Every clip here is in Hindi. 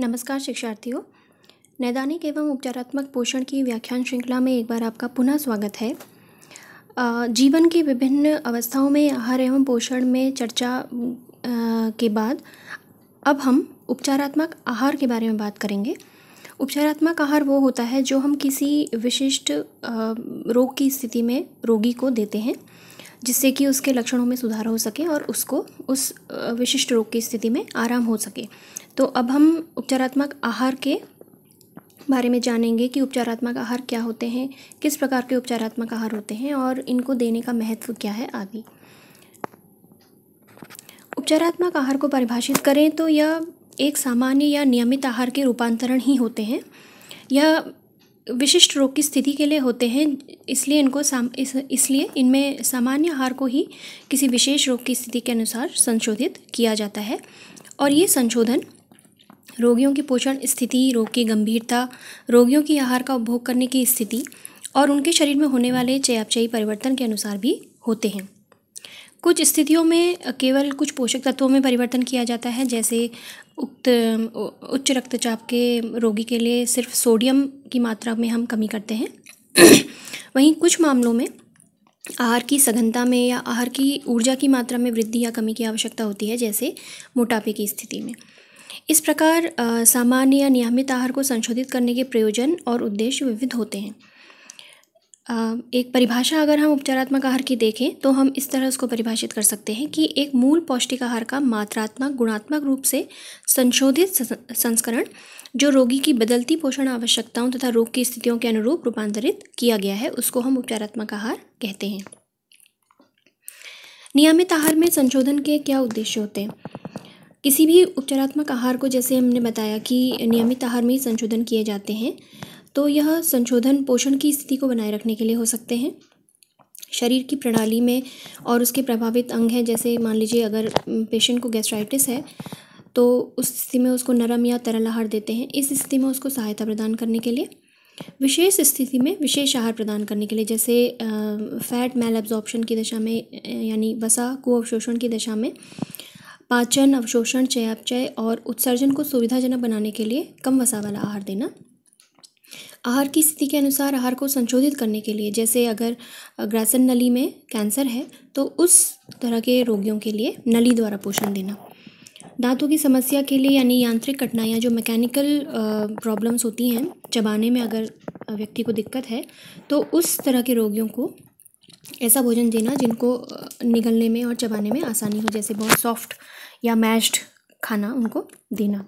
नमस्कार शिक्षार्थियों नैदानिक एवं उपचारात्मक पोषण की व्याख्यान श्रृंखला में एक बार आपका पुनः स्वागत है जीवन की विभिन्न अवस्थाओं में आहार एवं पोषण में चर्चा के बाद अब हम उपचारात्मक आहार के बारे में बात करेंगे उपचारात्मक आहार वो होता है जो हम किसी विशिष्ट रोग की स्थिति में रोगी को देते हैं जिससे कि उसके लक्षणों में सुधार हो सके और उसको उस विशिष्ट रोग की स्थिति में आराम हो सके तो अब हम उपचारात्मक आहार के बारे में जानेंगे कि उपचारात्मक आहार क्या होते हैं किस प्रकार के उपचारात्मक आहार होते हैं और इनको देने का महत्व क्या है आदि उपचारात्मक आहार को परिभाषित करें तो यह एक सामान्य या नियमित आहार के रूपांतरण ही होते हैं यह विशिष्ट रोग की स्थिति के लिए होते हैं इसलिए इनको साम इस, इसलिए इनमें सामान्य आहार को ही किसी विशेष रोग की स्थिति के अनुसार संशोधित किया जाता है और ये संशोधन रोगियों की पोषण स्थिति रोग की गंभीरता रोगियों की आहार का उपभोग करने की स्थिति और उनके शरीर में होने वाले चयापचयी परिवर्तन के अनुसार भी होते हैं कुछ स्थितियों में केवल कुछ पोषक तत्वों में परिवर्तन किया जाता है जैसे उक्त उच्च रक्तचाप के रोगी के लिए सिर्फ सोडियम की मात्रा में हम कमी करते हैं वहीं कुछ मामलों में आहार की सघनता में या आहार की ऊर्जा की मात्रा में वृद्धि या कमी की आवश्यकता होती है जैसे मोटापे की स्थिति में इस प्रकार सामान्य या नियमित आहार को संशोधित करने के प्रयोजन और उद्देश्य विविध होते हैं एक परिभाषा अगर हम उपचारात्मक आहार की देखें तो हम इस तरह उसको परिभाषित कर सकते हैं कि एक मूल पौष्टिक आहार का मात्रात्मक गुणात्मक रूप से संशोधित संस्करण जो रोगी की बदलती पोषण आवश्यकताओं तथा रोग की स्थितियों के अनुरूप रूपांतरित किया गया है उसको हम उपचारात्मक आहार कहते हैं नियमित आहार में संशोधन के क्या उद्देश्य होते हैं किसी भी उपचारात्मक आहार को जैसे हमने बताया कि नियमित आहार में संशोधन किए जाते हैं तो यह संशोधन पोषण की स्थिति को बनाए रखने के लिए हो सकते हैं शरीर की प्रणाली में और उसके प्रभावित अंग हैं जैसे मान लीजिए अगर पेशेंट को गैस्ट्राइटिस है तो उस स्थिति में उसको नरम या तरल आहार देते हैं इस स्थिति में उसको सहायता प्रदान करने के लिए विशेष स्थिति में विशेष आहार प्रदान करने के लिए जैसे फैट मैल एब्जॉर्प्शन की दशा में यानी वसा कुअवशोषण की दशा में पाचन अवशोषण चयापचय और उत्सर्जन को सुविधाजनक बनाने के लिए कम वसा वाला आहार देना आहार की स्थिति के अनुसार आहार को संशोधित करने के लिए जैसे अगर ग्रासन नली में कैंसर है तो उस तरह के रोगियों के लिए नली द्वारा पोषण देना दांतों की समस्या के लिए यानी यांत्रिक कठिनाइयाँ जो मैकेनिकल प्रॉब्लम्स होती हैं चबाने में अगर व्यक्ति को दिक्कत है तो उस तरह के रोगियों को ऐसा भोजन देना जिनको निगलने में और चबाने में आसानी हो जैसे बहुत सॉफ्ट या मैश्ड खाना उनको देना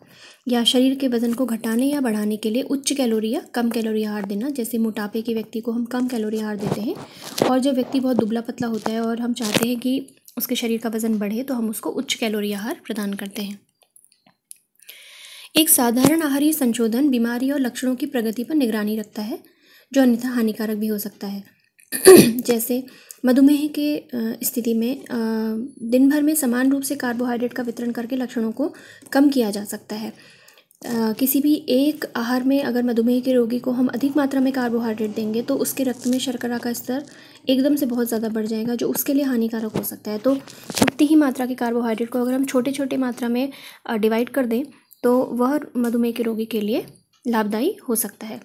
या शरीर के वज़न को घटाने या बढ़ाने के लिए उच्च कैलोरी या कम कैलोरी आहार देना जैसे मोटापे के व्यक्ति को हम कम कैलोरी आहार देते हैं और जब व्यक्ति बहुत दुबला पतला होता है और हम चाहते हैं कि उसके शरीर का वज़न बढ़े तो हम उसको उच्च कैलोरी आहार प्रदान करते हैं एक साधारण आहारीय संशोधन बीमारी और लक्षणों की प्रगति पर निगरानी रखता है जो अन्यथा हानिकारक भी हो सकता है जैसे मधुमेह के स्थिति में दिन भर में समान रूप से कार्बोहाइड्रेट का वितरण करके लक्षणों को कम किया जा सकता है किसी भी एक आहार में अगर मधुमेह के रोगी को हम अधिक मात्रा में कार्बोहाइड्रेट देंगे तो उसके रक्त में शर्करा का स्तर एकदम से बहुत ज़्यादा बढ़ जाएगा जो उसके लिए हानिकारक हो सकता है तो उतनी ही मात्रा के कार्बोहाइड्रेट को अगर हम छोटे छोटे मात्रा में डिवाइड कर दें तो वह मधुमेह के रोगी के लिए लाभदायी हो सकता है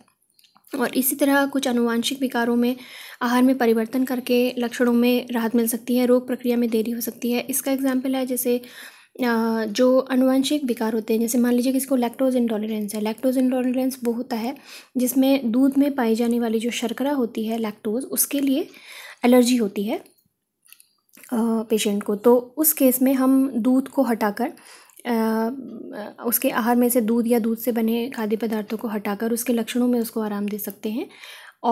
और इसी तरह कुछ अनुवांशिक विकारों में आहार में परिवर्तन करके लक्षणों में राहत मिल सकती है रोग प्रक्रिया में देरी हो सकती है इसका एग्जाम्पल है जैसे जो अनुवांशिक विकार होते हैं जैसे मान लीजिए किसको लैक्टोज इंटॉलरेंस है लैक्टोज इंटॉलरेंस वो होता है जिसमें दूध में पाई जाने वाली जो शर्करा होती है लैक्टोज उसके लिए एलर्जी होती है पेशेंट को तो उस केस में हम दूध को हटाकर उसके आहार में से दूध या दूध से बने खाद्य पदार्थों को हटाकर उसके लक्षणों में उसको आराम दे सकते हैं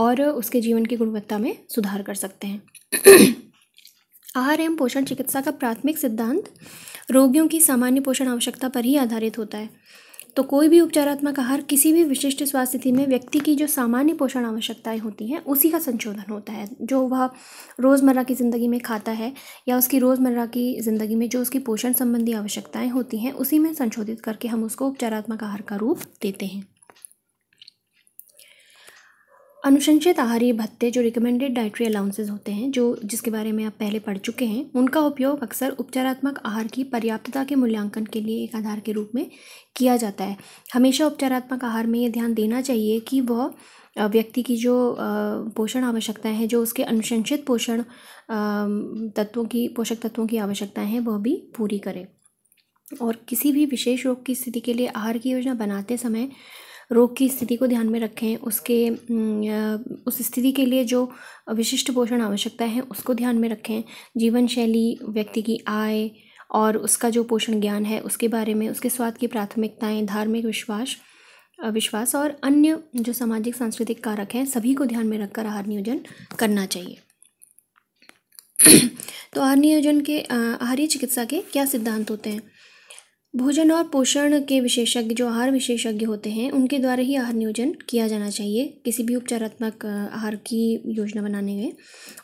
और उसके जीवन की गुणवत्ता में सुधार कर सकते हैं आहार एवं पोषण चिकित्सा का प्राथमिक सिद्धांत रोगियों की सामान्य पोषण आवश्यकता पर ही आधारित होता है तो कोई भी उपचारात्मक आहार किसी भी विशिष्ट स्वास्थ्य स्थिति में व्यक्ति की जो सामान्य पोषण आवश्यकताएं होती हैं उसी का संशोधन होता है जो वह रोज़मर्रा की ज़िंदगी में खाता है या उसकी रोज़मर्रा की ज़िंदगी में जो उसकी पोषण संबंधी आवश्यकताएं होती हैं उसी में संशोधित करके हम उसको उपचारात्मक आहार का रूप देते हैं अनुशंसित आहारी भत्ते जो रिकमेंडेड डाइट्री अलाउंसेज होते हैं जो जिसके बारे में आप पहले पढ़ चुके हैं उनका उपयोग अक्सर उपचारात्मक आहार की पर्याप्तता के मूल्यांकन के लिए एक आधार के रूप में किया जाता है हमेशा उपचारात्मक आहार में ये ध्यान देना चाहिए कि वह व्यक्ति की जो पोषण आवश्यकताएं हैं जो उसके अनुशंसित पोषण तत्वों की पोषक तत्वों की आवश्यकताएं हैं वह भी पूरी करे और किसी भी विशेष रोग की स्थिति के लिए आहार की योजना बनाते समय रोग की स्थिति को ध्यान में रखें उसके उस स्थिति के लिए जो विशिष्ट पोषण आवश्यकता है उसको ध्यान में रखें जीवन शैली व्यक्ति की आय और उसका जो पोषण ज्ञान है उसके बारे में उसके स्वाद की प्राथमिकताएं धार्मिक विश्वास विश्वास और अन्य जो सामाजिक सांस्कृतिक कारक हैं सभी को ध्यान में रखकर आहार नियोजन करना चाहिए तो आहार नियोजन के आहारी चिकित्सा के क्या सिद्धांत होते हैं भोजन और पोषण के विशेषज्ञ जो आहार विशेषज्ञ होते हैं उनके द्वारा ही आहार नियोजन किया जाना चाहिए किसी भी उपचारात्मक आहार की योजना बनाने में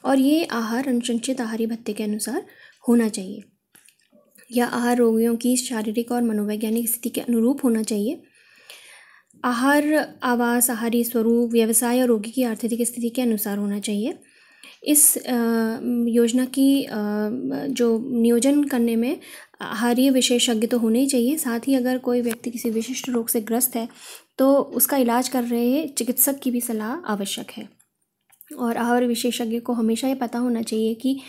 और ये आहार अनुशंसित आहारी भत्ते के अनुसार होना चाहिए यह आहार रोगियों की शारीरिक और मनोवैज्ञानिक स्थिति के अनुरूप होना चाहिए आहार आवास आहारी स्वरूप व्यवसाय और रोगी की आर्थिक स्थिति के अनुसार होना चाहिए इस योजना की जो नियोजन करने में आहारीय विशेषज्ञ तो होने ही चाहिए साथ ही अगर कोई व्यक्ति किसी विशिष्ट रोग से ग्रस्त है तो उसका इलाज कर रहे चिकित्सक की भी सलाह आवश्यक है और आहार विशेषज्ञ को हमेशा ये पता होना चाहिए कि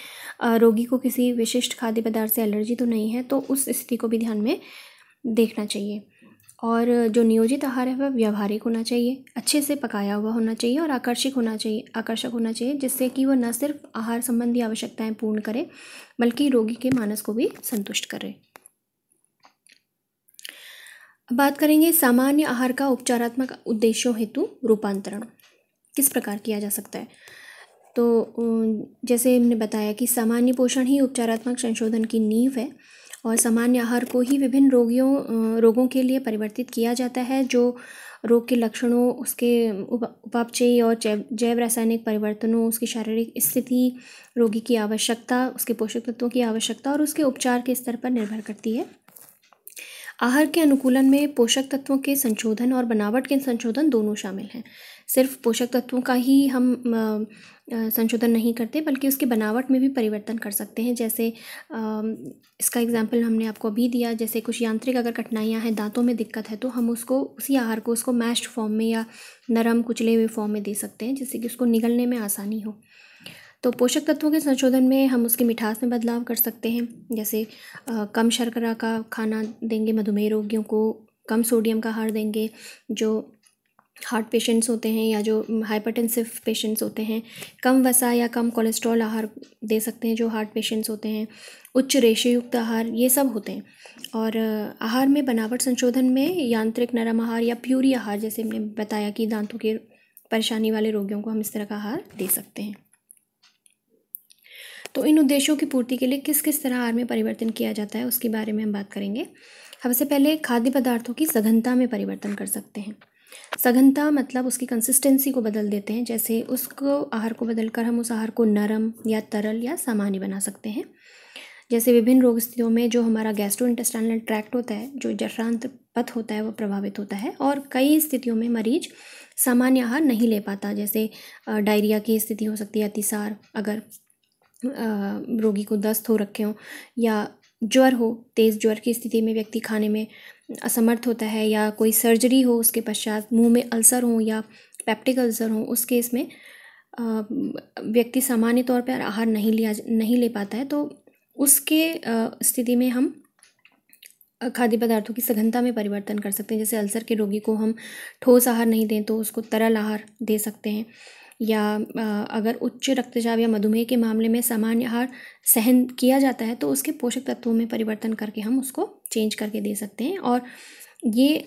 रोगी को किसी विशिष्ट खाद्य पदार्थ से एलर्जी तो नहीं है तो उस स्थिति को भी ध्यान में देखना चाहिए और जो नियोजित आहार है वह व्यावहारिक होना चाहिए अच्छे से पकाया हुआ होना चाहिए और आकर्षक होना चाहिए आकर्षक होना चाहिए जिससे कि वह न सिर्फ आहार संबंधी आवश्यकताएं पूर्ण करे बल्कि रोगी के मानस को भी संतुष्ट करे बात करेंगे सामान्य आहार का उपचारात्मक उद्देश्यों हेतु रूपांतरण किस प्रकार किया जा सकता है तो जैसे हमने बताया कि सामान्य पोषण ही उपचारात्मक संशोधन की नींव है और सामान्य आहार को ही विभिन्न रोगियों रोगों के लिए परिवर्तित किया जाता है जो रोग के लक्षणों उसके उपापचयी और जैव जैव रासायनिक परिवर्तनों उसकी शारीरिक स्थिति रोगी की आवश्यकता उसके पोषक तत्वों की आवश्यकता और उसके उपचार के स्तर पर निर्भर करती है आहार के अनुकूलन में पोषक तत्वों के संशोधन और बनावट के संशोधन दोनों शामिल हैं सिर्फ पोषक तत्वों का ही हम संशोधन नहीं करते बल्कि उसकी बनावट में भी परिवर्तन कर सकते हैं जैसे इसका एग्जाम्पल हमने आपको अभी दिया जैसे कुछ यांत्रिक अगर कठिनाइयाँ हैं दांतों में दिक्कत है तो हम उसको उसी आहार को उसको मैश्ड फॉर्म में या नरम कुचले हुए फॉर्म में दे सकते हैं जिससे कि उसको निगलने में आसानी हो तो पोषक तत्वों के संशोधन में हम उसकी मिठास में बदलाव कर सकते हैं जैसे आ, कम शर्करा का खाना देंगे मधुमेह रोगियों को कम सोडियम का आहार देंगे जो हार्ट पेशेंट्स होते हैं या जो हाइपरटेंसिव पेशेंट्स होते हैं कम वसा या कम कोलेस्ट्रॉल आहार दे सकते हैं जो हार्ट पेशेंट्स होते हैं उच्च रेशेयुक्त आहार ये सब होते हैं और आहार में बनावट संशोधन में यांत्रिक नरम आहार या प्यूरी आहार जैसे हमने बताया कि दांतों के परेशानी वाले रोगियों को हम इस तरह का आहार दे सकते हैं तो इन उद्देश्यों की पूर्ति के लिए किस किस तरह आहार में परिवर्तन किया जाता है उसके बारे में हम बात करेंगे सबसे पहले खाद्य पदार्थों की सघनता में परिवर्तन कर सकते हैं सघनता मतलब उसकी कंसिस्टेंसी को बदल देते हैं जैसे उसको आहार को बदलकर हम उस आहार को नरम या तरल या सामान्य बना सकते हैं जैसे विभिन्न रोग स्थितियों में जो हमारा गैस्ट्रो इंटेस्टाइनल ट्रैक्ट होता है जो जठरांत पथ होता है वह प्रभावित होता है और कई स्थितियों में मरीज सामान्य आहार नहीं ले पाता जैसे डायरिया की स्थिति हो सकती है अतिसार अगर रोगी को दस्त हो रखे हों या ज्वर हो तेज़ ज्वर की स्थिति में व्यक्ति खाने में असमर्थ होता है या कोई सर्जरी हो उसके पश्चात मुंह में अल्सर हो या पैप्टिक अल्सर हो उस केस में व्यक्ति सामान्य तौर पर आहार नहीं लिया नहीं ले पाता है तो उसके स्थिति में हम खाद्य पदार्थों की सघनता में परिवर्तन कर सकते हैं जैसे अल्सर के रोगी को हम ठोस आहार नहीं दें तो उसको तरल आहार दे सकते हैं या अगर उच्च रक्तचाप या मधुमेह के मामले में सामान्य आहार सहन किया जाता है तो उसके पोषक तत्वों में परिवर्तन करके हम उसको चेंज करके दे सकते हैं और ये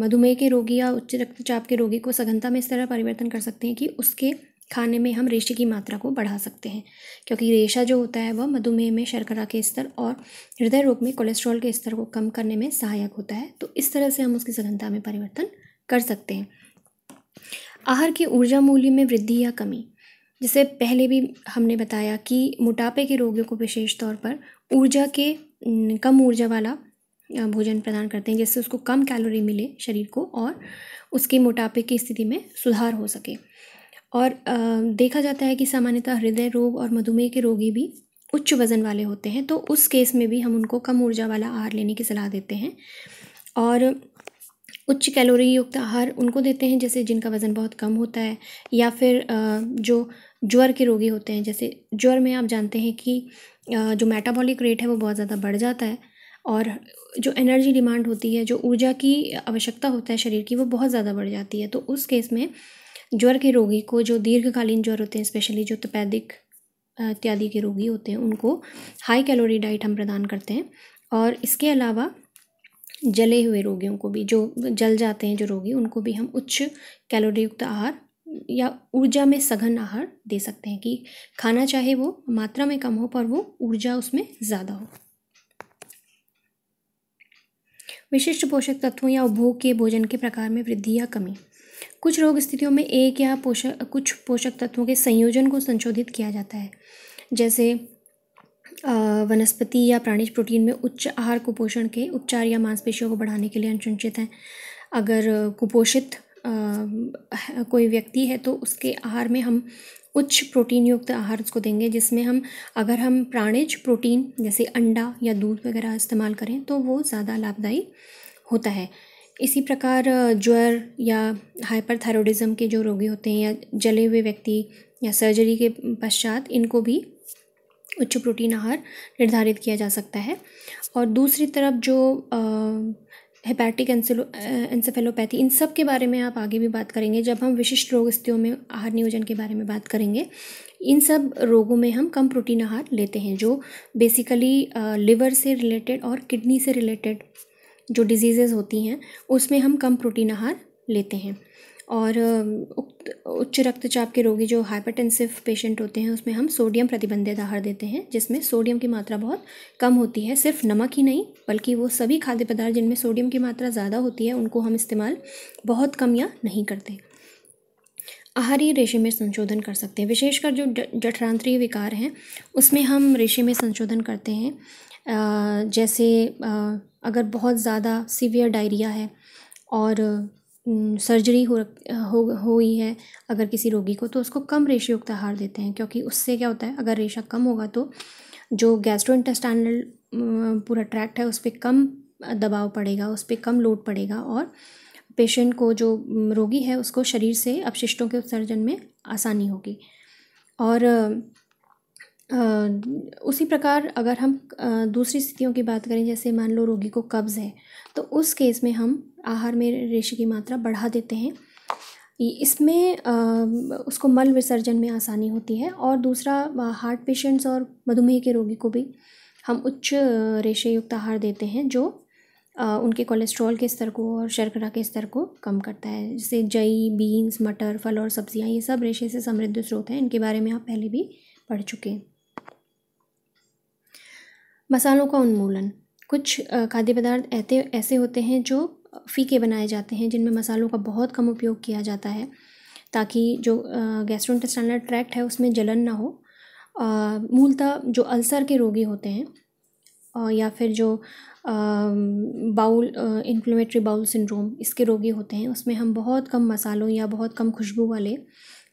मधुमेह के रोगी या उच्च रक्तचाप के रोगी को सघनता में इस तरह परिवर्तन कर सकते हैं कि उसके खाने में हम रेशे की मात्रा को बढ़ा सकते हैं क्योंकि रेशा जो होता है वह मधुमेह में शर्करा के स्तर और हृदय रोग में कोलेस्ट्रॉल के स्तर को कम करने में सहायक होता है तो इस तरह से हम उसकी सघनता में परिवर्तन कर सकते हैं आहार के ऊर्जा मूल्य में वृद्धि या कमी जैसे पहले भी हमने बताया कि मोटापे के रोगियों को विशेष तौर पर ऊर्जा के कम ऊर्जा वाला भोजन प्रदान करते हैं जिससे उसको कम कैलोरी मिले शरीर को और उसके मोटापे की स्थिति में सुधार हो सके और देखा जाता है कि सामान्यतः हृदय रोग और मधुमेह के रोगी भी उच्च वज़न वाले होते हैं तो उस केस में भी हम उनको कम ऊर्जा वाला आहार लेने की सलाह देते हैं और उच्च कैलोरी युक्त आहार उनको देते हैं जैसे जिनका वज़न बहुत कम होता है या फिर जो ज्वर के रोगी होते हैं जैसे ज्वर में आप जानते हैं कि जो मेटाबॉलिक रेट है वो बहुत ज़्यादा बढ़ जाता है और जो एनर्जी डिमांड होती है जो ऊर्जा की आवश्यकता होता है शरीर की वो बहुत ज़्यादा बढ़ जाती है तो उस केस में ज्वर के रोगी को जो दीर्घकालीन ज्वर होते हैं स्पेशली जो तपैदिक इत्यादि के रोगी होते हैं उनको हाई कैलोरी डाइट हम प्रदान करते हैं और इसके अलावा जले हुए रोगियों को भी जो जल जाते हैं जो रोगी उनको भी हम उच्च कैलोरी युक्त आहार या ऊर्जा में सघन आहार दे सकते हैं कि खाना चाहे वो मात्रा में कम हो पर वो ऊर्जा उसमें ज़्यादा हो विशिष्ट पोषक तत्वों या उपभोग के भोजन के प्रकार में वृद्धि या कमी कुछ रोग स्थितियों में एक या पोषक कुछ पोषक तत्वों के संयोजन को संशोधित किया जाता है जैसे वनस्पति या प्राणी प्रोटीन में उच्च आहार कुपोषण के उपचार या मांसपेशियों को बढ़ाने के लिए अनुसंचित हैं अगर कुपोषित कोई व्यक्ति है तो उसके आहार में हम उच्च प्रोटीन युक्त आहार उसको देंगे जिसमें हम अगर हम प्राणिज प्रोटीन जैसे अंडा या दूध वगैरह इस्तेमाल करें तो वो ज़्यादा लाभदायी होता है इसी प्रकार ज्वर या हाइपरथायरॉयडिज्म के जो रोगी होते हैं या जले हुए व्यक्ति या सर्जरी के पश्चात इनको भी उच्च प्रोटीन आहार निर्धारित किया जा सकता है और दूसरी तरफ जो हेपैटिक एंसेफेलोपैथी इन सब के बारे में आप आगे भी बात करेंगे जब हम विशिष्ट रोग स्थितियों में आहार नियोजन के बारे में बात करेंगे इन सब रोगों में हम कम प्रोटीन आहार लेते हैं जो बेसिकली लिवर से रिलेटेड और किडनी से रिलेटेड जो डिजीज़ेज होती हैं उसमें हम कम प्रोटीन आहार लेते हैं और उच्च रक्तचाप के रोगी जो हाइपरटेंसिव पेशेंट होते हैं उसमें हम सोडियम प्रतिबंधित आहार देते हैं जिसमें सोडियम की मात्रा बहुत कम होती है सिर्फ नमक ही नहीं बल्कि वो सभी खाद्य पदार्थ जिनमें सोडियम की मात्रा ज़्यादा होती है उनको हम इस्तेमाल बहुत कम या नहीं करते आहारी रेशे में संशोधन कर सकते हैं विशेषकर जो जठरांतरीय विकार हैं उसमें हम रेशे में संशोधन करते हैं जैसे अगर बहुत ज़्यादा सीवियर डायरिया है और सर्जरी हो हो हुई है अगर किसी रोगी को तो उसको कम रेशयुक्त आहार देते हैं क्योंकि उससे क्या होता है अगर रेशा कम होगा तो जो गैस्ट्रो इंटेस्टाइनल पूरा ट्रैक्ट है उस पर कम दबाव पड़ेगा उस पर कम लोड पड़ेगा और पेशेंट को जो रोगी है उसको शरीर से अपशिष्टों के उत्सर्जन में आसानी होगी और उसी प्रकार अगर हम दूसरी स्थितियों की बात करें जैसे मान लो रोगी को कब्ज़ है तो उस केस में हम आहार में रेशे की मात्रा बढ़ा देते हैं इसमें उसको मल विसर्जन में आसानी होती है और दूसरा हार्ट पेशेंट्स और मधुमेह के रोगी को भी हम उच्च रेशे युक्त आहार देते हैं जो उनके कोलेस्ट्रॉल के स्तर को और शर्करा के स्तर को कम करता है जैसे जई बीन्स मटर फल और सब्जियां ये सब रेशे से समृद्ध स्रोत हैं इनके बारे में आप पहले भी पढ़ चुके हैं मसालों का उन्मूलन कुछ खाद्य पदार्थ ऐसे ऐसे होते हैं जो फीके बनाए जाते हैं जिनमें मसालों का बहुत कम उपयोग किया जाता है ताकि जो गैस्ट्रोइंटेस्टाइनल ट्रैक्ट है उसमें जलन ना हो मूलतः जो अल्सर के रोगी होते हैं या फिर जो बाउल इन्फ्लेमेटरी बाउल सिंड्रोम इसके रोगी होते हैं उसमें हम बहुत कम मसालों या बहुत कम खुशबू वाले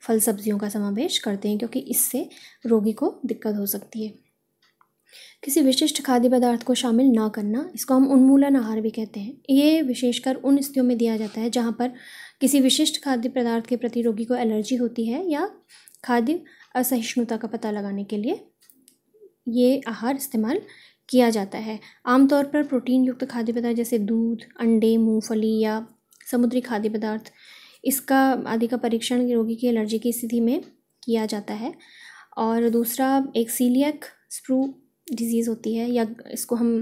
फल सब्जियों का समावेश करते हैं क्योंकि इससे रोगी को दिक्कत हो सकती है किसी विशिष्ट खाद्य पदार्थ को शामिल ना करना इसको हम उन्मूलन आहार भी कहते हैं ये विशेषकर उन स्थितियों में दिया जाता है जहाँ पर किसी विशिष्ट खाद्य पदार्थ के प्रति रोगी को एलर्जी होती है या खाद्य असहिष्णुता का पता लगाने के लिए ये आहार इस्तेमाल किया जाता है आमतौर पर प्रोटीन युक्त खाद्य पदार्थ जैसे दूध अंडे मूंगफली या समुद्री खाद्य पदार्थ इसका आदि का परीक्षण रोगी की एलर्जी की स्थिति में किया जाता है और दूसरा एक सीलियक स्प्रू डिज़ीज़ होती है या इसको हम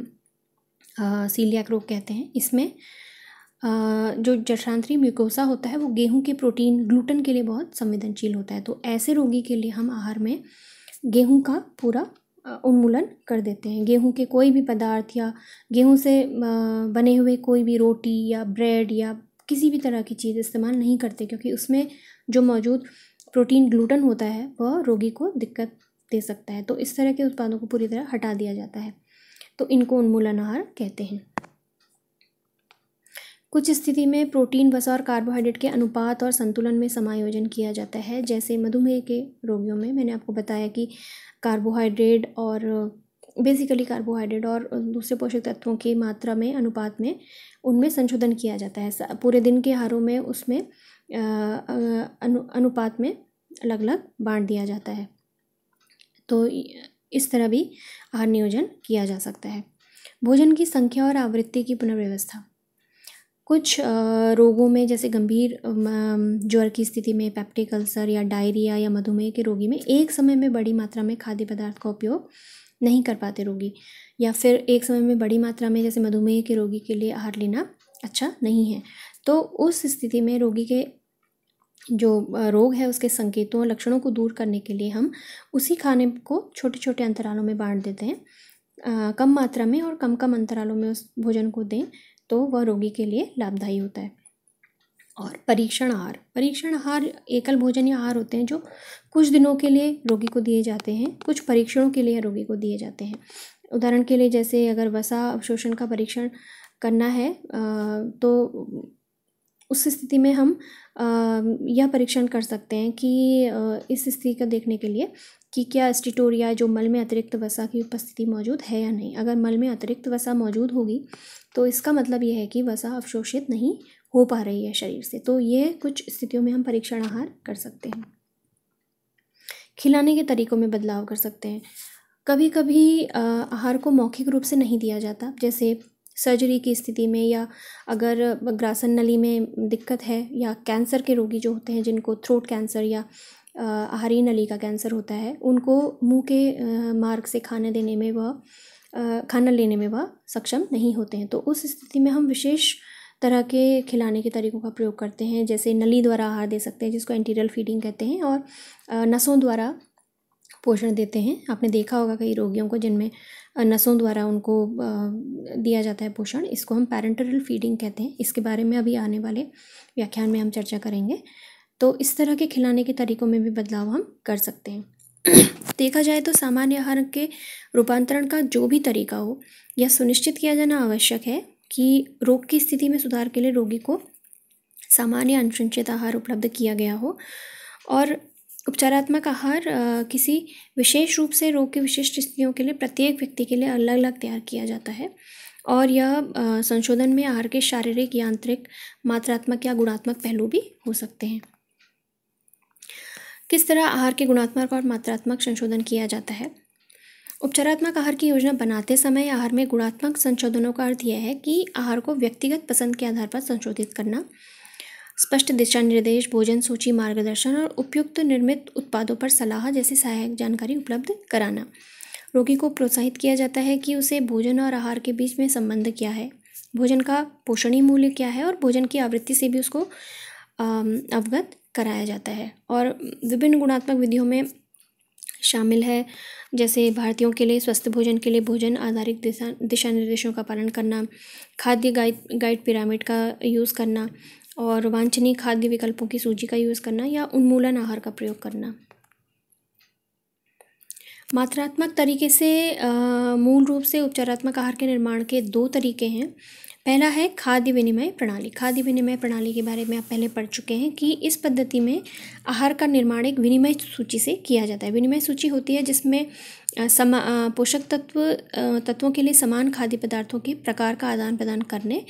सीलिया रोग कहते हैं इसमें आ, जो जठरांतरी म्यूकोसा होता है वो गेहूं के प्रोटीन ग्लूटन के लिए बहुत संवेदनशील होता है तो ऐसे रोगी के लिए हम आहार में गेहूं का पूरा उन्मूलन कर देते हैं गेहूं के कोई भी पदार्थ या गेहूं से बने हुए कोई भी रोटी या ब्रेड या किसी भी तरह की चीज़ इस्तेमाल नहीं करते क्योंकि उसमें जो मौजूद प्रोटीन ग्लूटन होता है वह रोगी को दिक्कत दे सकता है तो इस तरह के उत्पादों को पूरी तरह हटा दिया जाता है तो इनको उन्मूलन आहार कहते हैं कुछ स्थिति में प्रोटीन वसा और कार्बोहाइड्रेट के अनुपात और संतुलन में समायोजन किया जाता है जैसे मधुमेह के रोगियों में मैंने आपको बताया कि कार्बोहाइड्रेट और बेसिकली कार्बोहाइड्रेट और दूसरे पोषक तत्वों की मात्रा में अनुपात में उनमें संशोधन किया जाता है पूरे दिन के आहारों में उसमें अनु, अनुपात में अलग अलग बांट दिया जाता है तो इस तरह भी आहार नियोजन किया जा सकता है भोजन की संख्या और आवृत्ति की पुनर्व्यवस्था कुछ रोगों में जैसे गंभीर ज्वर की स्थिति में पैप्टिक अल्सर या डायरिया या मधुमेह के रोगी में एक समय में बड़ी मात्रा में खाद्य पदार्थ का उपयोग नहीं कर पाते रोगी या फिर एक समय में बड़ी मात्रा में जैसे मधुमेह के रोगी के लिए आहार लेना अच्छा नहीं है तो उस स्थिति में रोगी के जो रोग है उसके संकेतों और लक्षणों को दूर करने के लिए हम उसी खाने को छोटे छोटे अंतरालों में बांट देते हैं कम मात्रा में और कम कम अंतरालों में उस भोजन को दें तो वह रोगी के लिए लाभदायी होता है और परीक्षण आहार परीक्षण आहार एकल भोजन या आहार होते हैं जो कुछ दिनों के लिए रोगी को दिए जाते हैं कुछ परीक्षणों के लिए रोगी को दिए जाते हैं उदाहरण के लिए जैसे अगर वसा अवशोषण का परीक्षण करना है तो उस स्थिति में हम यह परीक्षण कर सकते हैं कि इस स्थिति को देखने के लिए कि क्या स्टिटोरिया जो मल में अतिरिक्त वसा की उपस्थिति मौजूद है या नहीं अगर मल में अतिरिक्त वसा मौजूद होगी तो इसका मतलब यह है कि वसा अवशोषित नहीं हो पा रही है शरीर से तो ये कुछ स्थितियों में हम परीक्षण आहार कर सकते हैं खिलाने के तरीकों में बदलाव कर सकते हैं कभी कभी आहार को मौखिक रूप से नहीं दिया जाता जैसे सर्जरी की स्थिति में या अगर ग्रासन नली में दिक्कत है या कैंसर के रोगी जो होते हैं जिनको थ्रोट कैंसर या आहरी नली का कैंसर होता है उनको मुंह के मार्ग से खाने देने में वह खाना लेने में वह सक्षम नहीं होते हैं तो उस स्थिति में हम विशेष तरह के खिलाने के तरीकों का प्रयोग करते हैं जैसे नली द्वारा आहार दे सकते हैं जिसको एंटीरियल फीडिंग कहते हैं और नसों द्वारा पोषण देते हैं आपने देखा होगा कई रोगियों को जिनमें नसों द्वारा उनको दिया जाता है पोषण इसको हम पैरेंटरल फीडिंग कहते हैं इसके बारे में अभी आने वाले व्याख्यान में हम चर्चा करेंगे तो इस तरह के खिलाने के तरीकों में भी बदलाव हम कर सकते हैं देखा जाए तो सामान्य आहार के रूपांतरण का जो भी तरीका हो यह सुनिश्चित किया जाना आवश्यक है कि रोग की स्थिति में सुधार के लिए रोगी को सामान्य अनुसंचित आहार उपलब्ध किया गया हो और उपचारात्मक आहार किसी विशेष रूप से रोग की विशिष्ट स्थितियों के लिए प्रत्येक व्यक्ति के लिए अलग अलग तैयार किया जाता है और यह संशोधन में आहार के शारीरिक यांत्रिक मात्रात्मक या गुणात्मक पहलू भी हो सकते हैं किस तरह आहार के गुणात्मक और मात्रात्मक संशोधन किया जाता है उपचारात्मक आहार की योजना बनाते समय आहार में गुणात्मक संशोधनों का अर्थ यह है कि आहार को व्यक्तिगत पसंद के आधार पर संशोधित करना स्पष्ट दिशा निर्देश भोजन सूची मार्गदर्शन और उपयुक्त निर्मित उत्पादों पर सलाह जैसी सहायक जानकारी उपलब्ध कराना रोगी को प्रोत्साहित किया जाता है कि उसे भोजन और आहार के बीच में संबंध क्या है भोजन का पोषणीय मूल्य क्या है और भोजन की आवृत्ति से भी उसको अवगत कराया जाता है और विभिन्न गुणात्मक विधियों में शामिल है जैसे भारतीयों के लिए स्वस्थ भोजन के लिए भोजन आधारित दिशा दिशा निर्देशों का पालन करना खाद्य गाइड गाइड पिरामिड का यूज़ करना और वांछनीय खाद्य विकल्पों की सूची का यूज़ करना या उन्मूलन आहार का प्रयोग करना मात्रात्मक तरीके से मूल रूप से उपचारात्मक आहार के निर्माण के दो तरीके हैं पहला है खाद्य विनिमय प्रणाली खाद्य विनिमय प्रणाली के बारे में आप पहले पढ़ चुके हैं कि इस पद्धति में आहार का निर्माण एक विनिमय सूची से किया जाता है विनिमय सूची होती है जिसमें समा पोषक तत्व तत्वों के लिए समान खाद्य पदार्थों के प्रकार का आदान प्रदान करने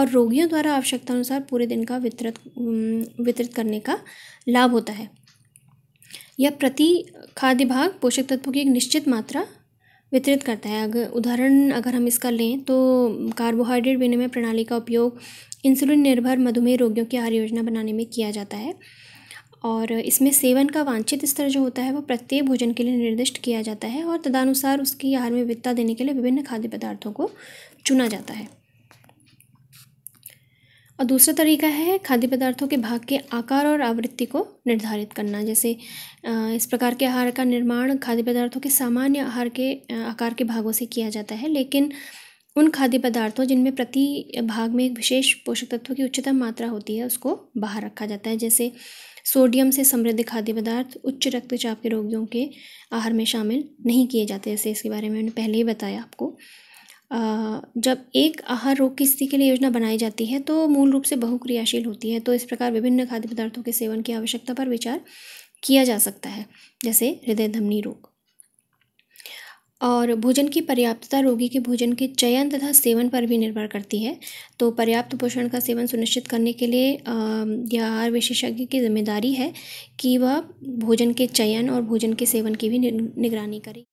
और रोगियों द्वारा आवश्यकतानुसार पूरे दिन का वितरित वितरित करने का लाभ होता है यह प्रति खाद्य भाग पोषक तत्वों की एक निश्चित मात्रा वितरित करता है अगर उदाहरण अगर हम इसका लें तो कार्बोहाइड्रेट विनिमय प्रणाली का उपयोग इंसुलिन निर्भर मधुमेह रोगियों की आहार योजना बनाने में किया जाता है और इसमें सेवन का वांछित स्तर जो होता है वो प्रत्येक भोजन के लिए निर्दिष्ट किया जाता है और तदनुसार उसकी आहार में विविधता देने के लिए विभिन्न खाद्य पदार्थों को चुना जाता है और दूसरा तरीका है खाद्य पदार्थों के भाग के आकार और आवृत्ति को निर्धारित करना जैसे इस प्रकार के आहार का निर्माण खाद्य पदार्थों के सामान्य आहार के आकार के भागों से किया जाता है लेकिन उन खाद्य पदार्थों जिनमें प्रति भाग में एक विशेष पोषक तत्व की उच्चतम मात्रा होती है उसको बाहर रखा जाता है जैसे सोडियम से समृद्ध खाद्य पदार्थ उच्च रक्तचाप के रोगियों के आहार में शामिल नहीं किए जाते जैसे इसके बारे में मैंने पहले ही बताया आपको जब एक आहार रोग की स्थिति के लिए योजना बनाई जाती है तो मूल रूप से बहुक्रियाशील होती है तो इस प्रकार विभिन्न खाद्य पदार्थों के सेवन की आवश्यकता पर विचार किया जा सकता है जैसे हृदय धमनी रोग और भोजन की पर्याप्तता रोगी के भोजन के चयन तथा सेवन पर भी निर्भर करती है तो पर्याप्त पोषण का सेवन सुनिश्चित करने के लिए यह आहार विशेषज्ञ की जिम्मेदारी है कि वह भोजन के चयन और भोजन के सेवन की भी निगरानी करे